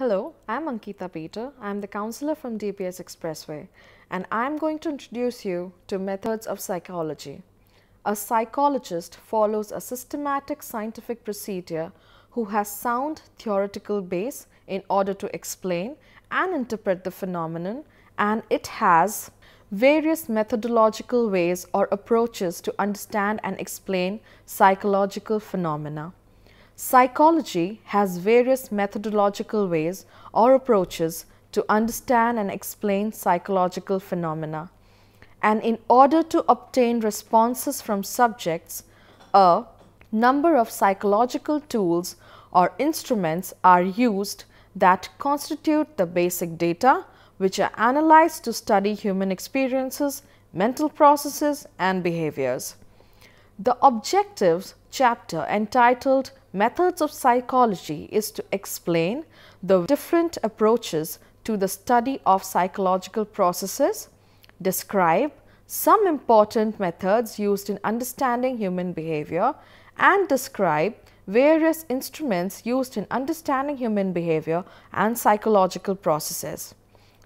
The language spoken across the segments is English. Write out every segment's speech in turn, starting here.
Hello, I'm Ankita Peter. I'm the counselor from DPS Expressway, and I'm going to introduce you to methods of psychology. A psychologist follows a systematic scientific procedure who has sound theoretical base in order to explain and interpret the phenomenon, and it has various methodological ways or approaches to understand and explain psychological phenomena. Psychology has various methodological ways or approaches to understand and explain psychological phenomena. And in order to obtain responses from subjects, a number of psychological tools or instruments are used that constitute the basic data which are analyzed to study human experiences, mental processes and behaviors. The objectives chapter entitled methods of psychology is to explain the different approaches to the study of psychological processes, describe some important methods used in understanding human behavior and describe various instruments used in understanding human behavior and psychological processes.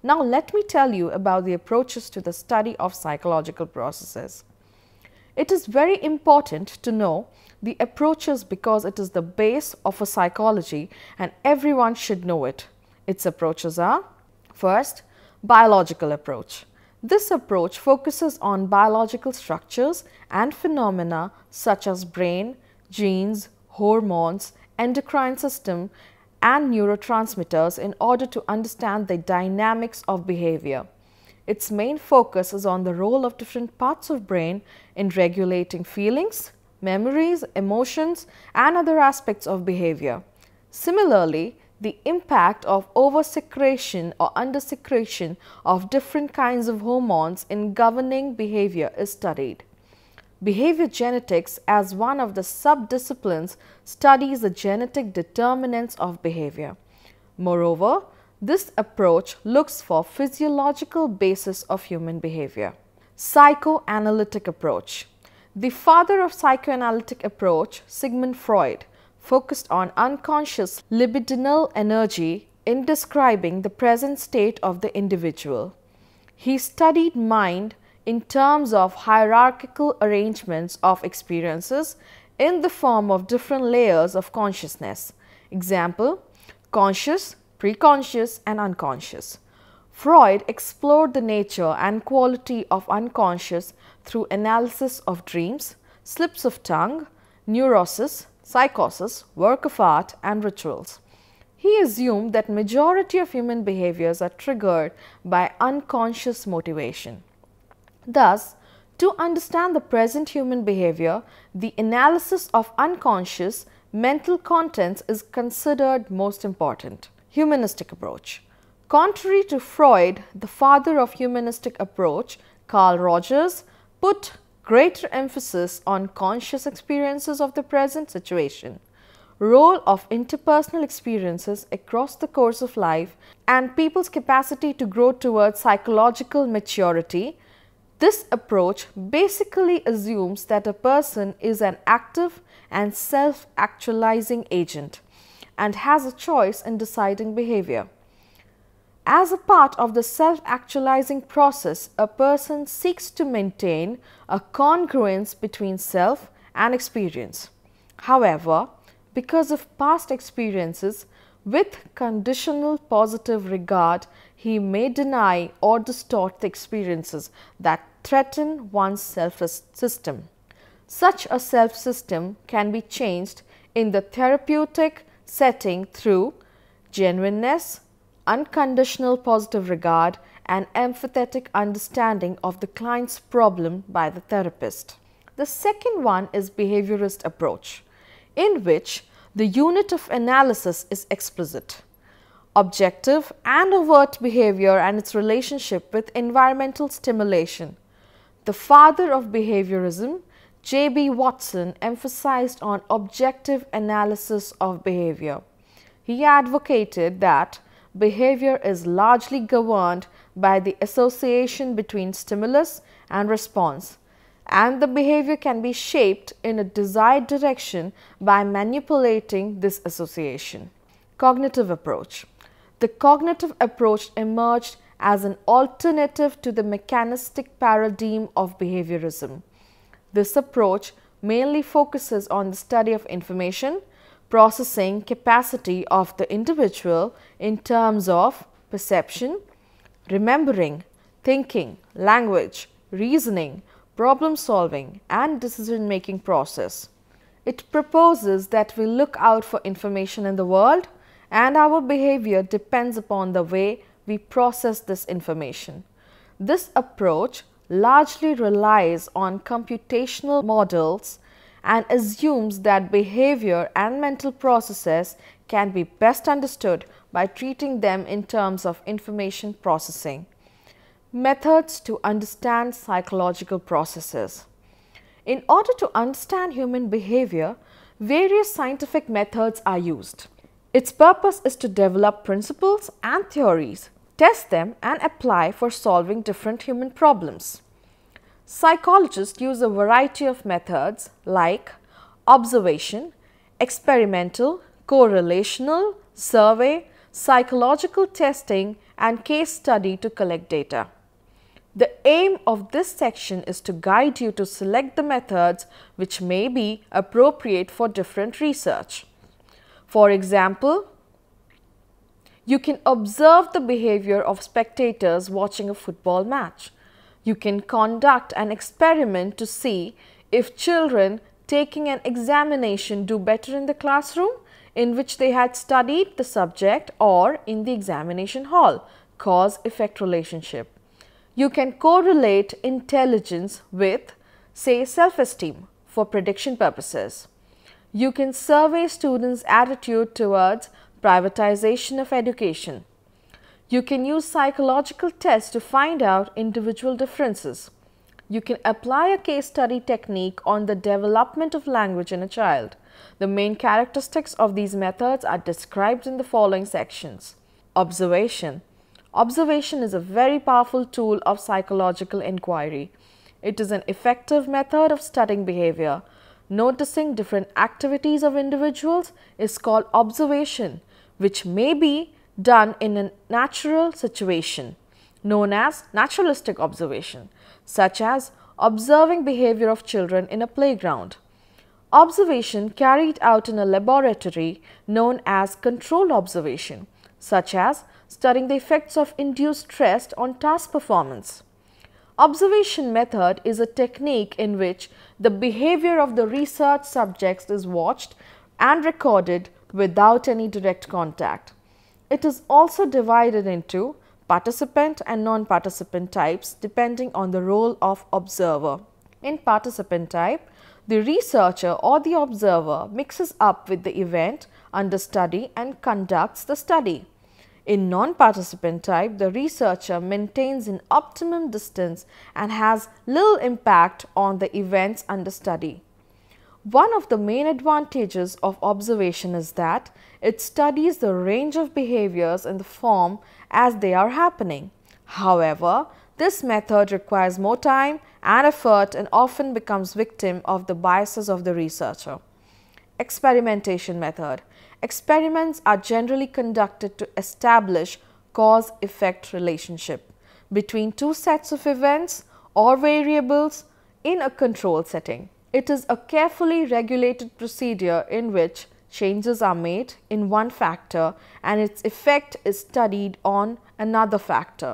Now let me tell you about the approaches to the study of psychological processes. It is very important to know the approach is because it is the base of a psychology and everyone should know it. Its approaches are first, biological approach. This approach focuses on biological structures and phenomena such as brain, genes, hormones, endocrine system and neurotransmitters in order to understand the dynamics of behavior. Its main focus is on the role of different parts of brain in regulating feelings, memories, emotions, and other aspects of behavior. Similarly, the impact of oversecretion or undersecretion of different kinds of hormones in governing behavior is studied. Behavior genetics as one of the subdisciplines studies the genetic determinants of behavior. Moreover, this approach looks for physiological basis of human behavior. Psychoanalytic approach the father of psychoanalytic approach, Sigmund Freud, focused on unconscious libidinal energy in describing the present state of the individual. He studied mind in terms of hierarchical arrangements of experiences in the form of different layers of consciousness. Example, conscious, preconscious and unconscious. Freud explored the nature and quality of unconscious through analysis of dreams, slips of tongue, neurosis, psychosis, work of art and rituals. He assumed that majority of human behaviors are triggered by unconscious motivation. Thus, to understand the present human behavior, the analysis of unconscious mental contents is considered most important. Humanistic approach. Contrary to Freud, the father of humanistic approach, Carl Rogers put greater emphasis on conscious experiences of the present situation, role of interpersonal experiences across the course of life and people's capacity to grow towards psychological maturity, this approach basically assumes that a person is an active and self-actualizing agent and has a choice in deciding behavior. As a part of the self-actualizing process, a person seeks to maintain a congruence between self and experience. However, because of past experiences, with conditional positive regard, he may deny or distort the experiences that threaten one's self-system. Such a self-system can be changed in the therapeutic setting through genuineness, unconditional positive regard, and empathetic understanding of the client's problem by the therapist. The second one is behaviorist approach, in which the unit of analysis is explicit. Objective and overt behavior and its relationship with environmental stimulation. The father of behaviorism, J.B. Watson, emphasized on objective analysis of behavior. He advocated that behavior is largely governed by the association between stimulus and response and the behavior can be shaped in a desired direction by manipulating this association. Cognitive approach. The cognitive approach emerged as an alternative to the mechanistic paradigm of behaviorism. This approach mainly focuses on the study of information, processing capacity of the individual in terms of perception, remembering, thinking, language, reasoning, problem solving and decision making process. It proposes that we look out for information in the world and our behavior depends upon the way we process this information. This approach largely relies on computational models and assumes that behavior and mental processes can be best understood by treating them in terms of information processing. Methods to understand psychological processes. In order to understand human behavior, various scientific methods are used. Its purpose is to develop principles and theories, test them and apply for solving different human problems. Psychologists use a variety of methods like observation, experimental, correlational, survey, psychological testing and case study to collect data. The aim of this section is to guide you to select the methods which may be appropriate for different research. For example, you can observe the behavior of spectators watching a football match. You can conduct an experiment to see if children taking an examination do better in the classroom in which they had studied the subject or in the examination hall, cause-effect relationship. You can correlate intelligence with, say, self-esteem for prediction purposes. You can survey students' attitude towards privatization of education you can use psychological tests to find out individual differences. You can apply a case study technique on the development of language in a child. The main characteristics of these methods are described in the following sections. Observation Observation is a very powerful tool of psychological inquiry. It is an effective method of studying behavior. Noticing different activities of individuals is called observation, which may be done in a natural situation known as naturalistic observation, such as observing behavior of children in a playground. Observation carried out in a laboratory known as control observation, such as studying the effects of induced stress on task performance. Observation method is a technique in which the behavior of the research subjects is watched and recorded without any direct contact. It is also divided into participant and non-participant types depending on the role of observer. In participant type, the researcher or the observer mixes up with the event under study and conducts the study. In non-participant type, the researcher maintains an optimum distance and has little impact on the events under study. One of the main advantages of observation is that it studies the range of behaviors in the form as they are happening. However, this method requires more time and effort and often becomes victim of the biases of the researcher. Experimentation method. Experiments are generally conducted to establish cause-effect relationship between two sets of events or variables in a control setting. It is a carefully regulated procedure in which changes are made in one factor and its effect is studied on another factor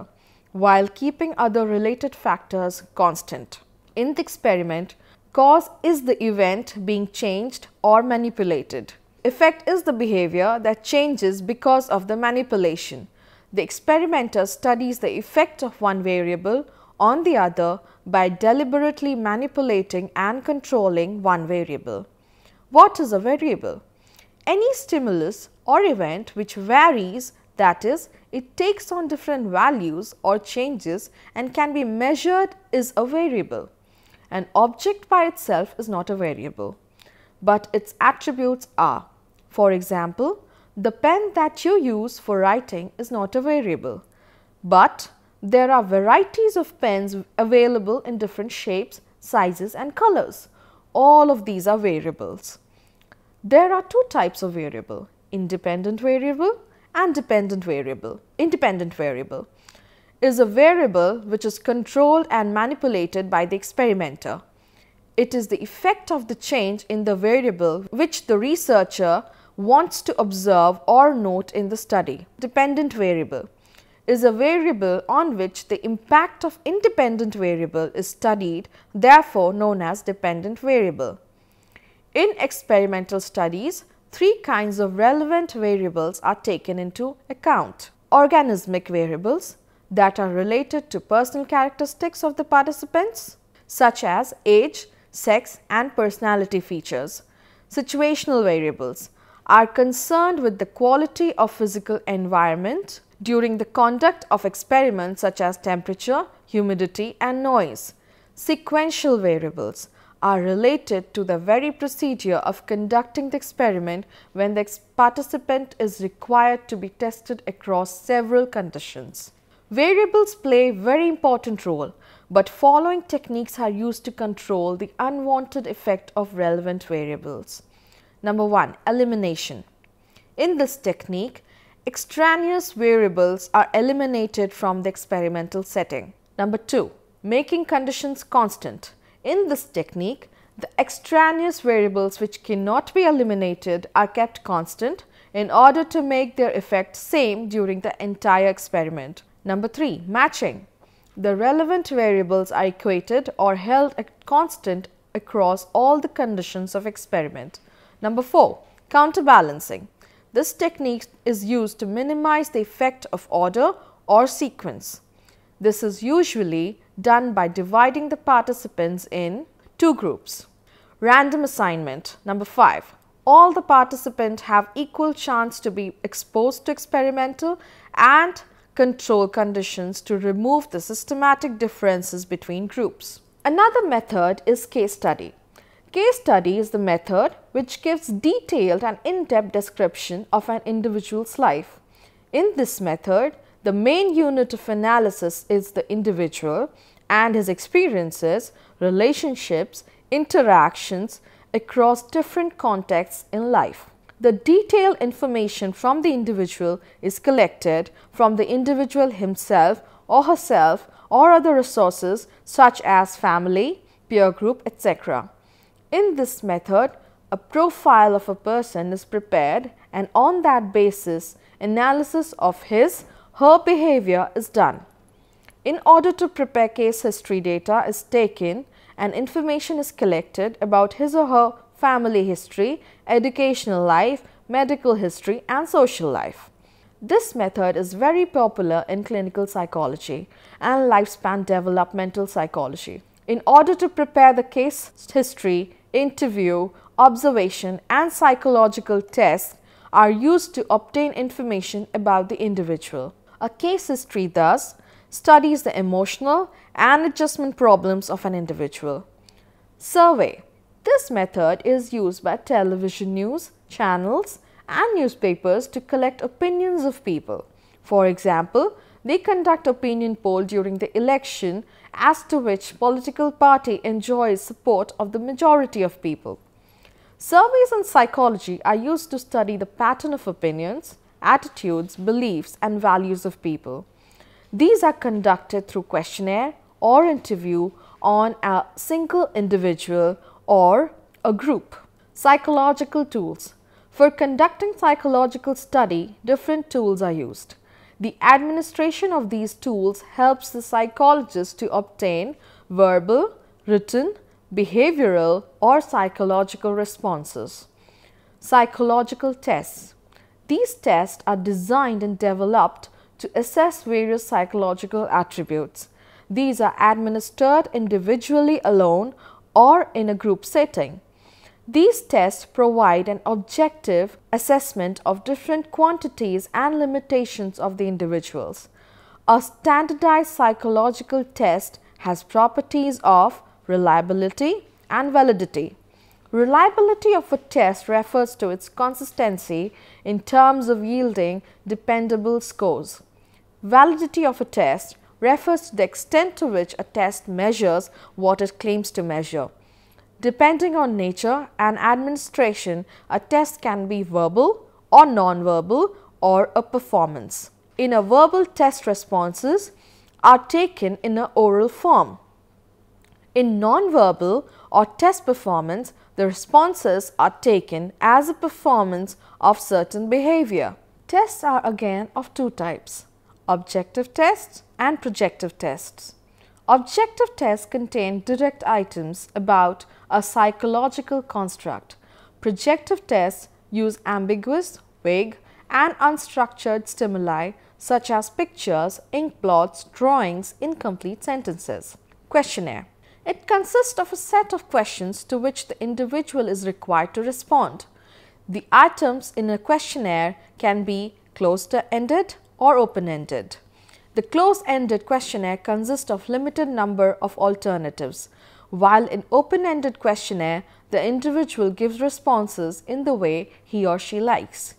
while keeping other related factors constant. In the experiment, cause is the event being changed or manipulated. Effect is the behavior that changes because of the manipulation. The experimenter studies the effect of one variable on the other by deliberately manipulating and controlling one variable. What is a variable? any stimulus or event which varies that is it takes on different values or changes and can be measured is a variable. An object by itself is not a variable, but its attributes are. For example, the pen that you use for writing is not a variable, but there are varieties of pens available in different shapes, sizes and colors. All of these are variables. There are two types of variable, independent variable and dependent variable. Independent variable is a variable which is controlled and manipulated by the experimenter. It is the effect of the change in the variable which the researcher wants to observe or note in the study. Dependent variable is a variable on which the impact of independent variable is studied, therefore known as dependent variable. In experimental studies, three kinds of relevant variables are taken into account. Organismic variables that are related to personal characteristics of the participants such as age, sex and personality features. Situational variables are concerned with the quality of physical environment during the conduct of experiments such as temperature, humidity and noise. Sequential variables are related to the very procedure of conducting the experiment when the participant is required to be tested across several conditions. Variables play very important role, but following techniques are used to control the unwanted effect of relevant variables. Number 1. Elimination In this technique, extraneous variables are eliminated from the experimental setting. Number 2. Making conditions constant in this technique, the extraneous variables which cannot be eliminated are kept constant in order to make their effect same during the entire experiment. Number 3. Matching. The relevant variables are equated or held constant across all the conditions of experiment. Number 4. Counterbalancing. This technique is used to minimize the effect of order or sequence. This is usually done by dividing the participants in two groups. Random assignment. Number 5. All the participants have equal chance to be exposed to experimental and control conditions to remove the systematic differences between groups. Another method is case study. Case study is the method which gives detailed and in-depth description of an individual's life. In this method, the main unit of analysis is the individual and his experiences, relationships, interactions across different contexts in life. The detailed information from the individual is collected from the individual himself or herself or other resources such as family, peer group, etc. In this method, a profile of a person is prepared and on that basis, analysis of his her behavior is done. In order to prepare case history data is taken and information is collected about his or her family history, educational life, medical history and social life. This method is very popular in clinical psychology and lifespan developmental psychology. In order to prepare the case history, interview, observation and psychological tests are used to obtain information about the individual. A case history thus studies the emotional and adjustment problems of an individual. Survey. This method is used by television news, channels and newspapers to collect opinions of people. For example, they conduct opinion poll during the election as to which political party enjoys support of the majority of people. Surveys in psychology are used to study the pattern of opinions, attitudes, beliefs and values of people. These are conducted through questionnaire or interview on a single individual or a group. Psychological tools. For conducting psychological study, different tools are used. The administration of these tools helps the psychologist to obtain verbal, written, behavioral or psychological responses. Psychological tests. These tests are designed and developed to assess various psychological attributes. These are administered individually alone or in a group setting. These tests provide an objective assessment of different quantities and limitations of the individuals. A standardized psychological test has properties of reliability and validity. Reliability of a test refers to its consistency in terms of yielding dependable scores. Validity of a test refers to the extent to which a test measures what it claims to measure. Depending on nature and administration, a test can be verbal or non-verbal or a performance. In a verbal test responses are taken in an oral form. In nonverbal or test performance, the responses are taken as a performance of certain behavior. Tests are again of two types, objective tests and projective tests. Objective tests contain direct items about a psychological construct. Projective tests use ambiguous, vague and unstructured stimuli such as pictures, ink blots, drawings, incomplete sentences. Questionnaire it consists of a set of questions to which the individual is required to respond. The items in a questionnaire can be closed-ended or open-ended. The closed-ended questionnaire consists of limited number of alternatives, while in open-ended questionnaire, the individual gives responses in the way he or she likes.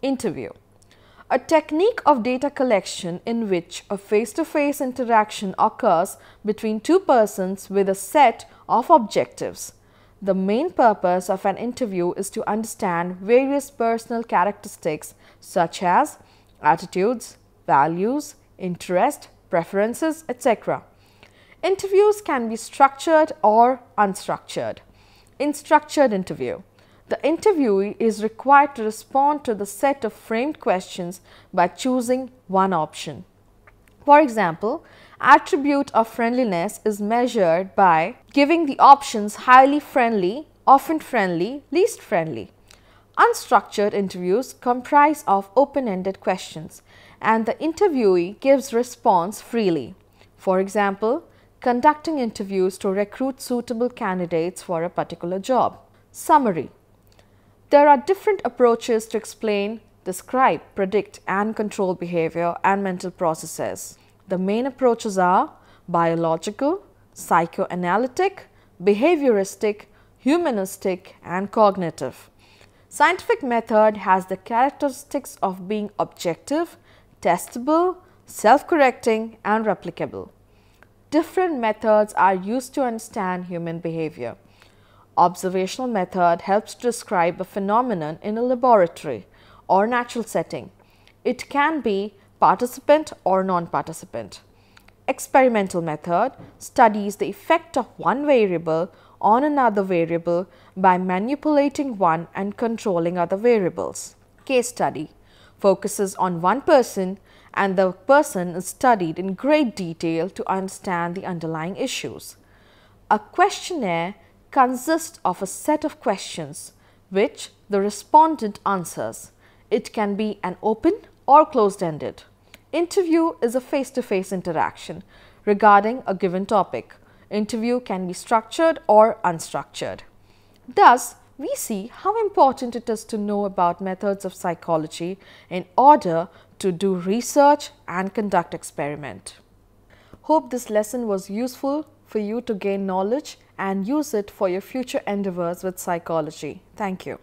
Interview a technique of data collection in which a face-to-face -face interaction occurs between two persons with a set of objectives. The main purpose of an interview is to understand various personal characteristics such as attitudes, values, interest, preferences, etc. Interviews can be structured or unstructured. In structured interview, the interviewee is required to respond to the set of framed questions by choosing one option. For example, attribute of friendliness is measured by giving the options highly friendly, often friendly, least friendly. Unstructured interviews comprise of open-ended questions and the interviewee gives response freely. For example, conducting interviews to recruit suitable candidates for a particular job. Summary there are different approaches to explain, describe, predict and control behavior and mental processes. The main approaches are biological, psychoanalytic, behavioristic, humanistic and cognitive. Scientific method has the characteristics of being objective, testable, self-correcting and replicable. Different methods are used to understand human behavior. Observational method helps to describe a phenomenon in a laboratory or natural setting. It can be participant or non-participant. Experimental method studies the effect of one variable on another variable by manipulating one and controlling other variables. Case study focuses on one person and the person is studied in great detail to understand the underlying issues. A questionnaire consists of a set of questions which the respondent answers. It can be an open or closed-ended. Interview is a face-to-face interaction regarding a given topic. Interview can be structured or unstructured. Thus, we see how important it is to know about methods of psychology in order to do research and conduct experiment. Hope this lesson was useful for you to gain knowledge and use it for your future endeavors with psychology. Thank you.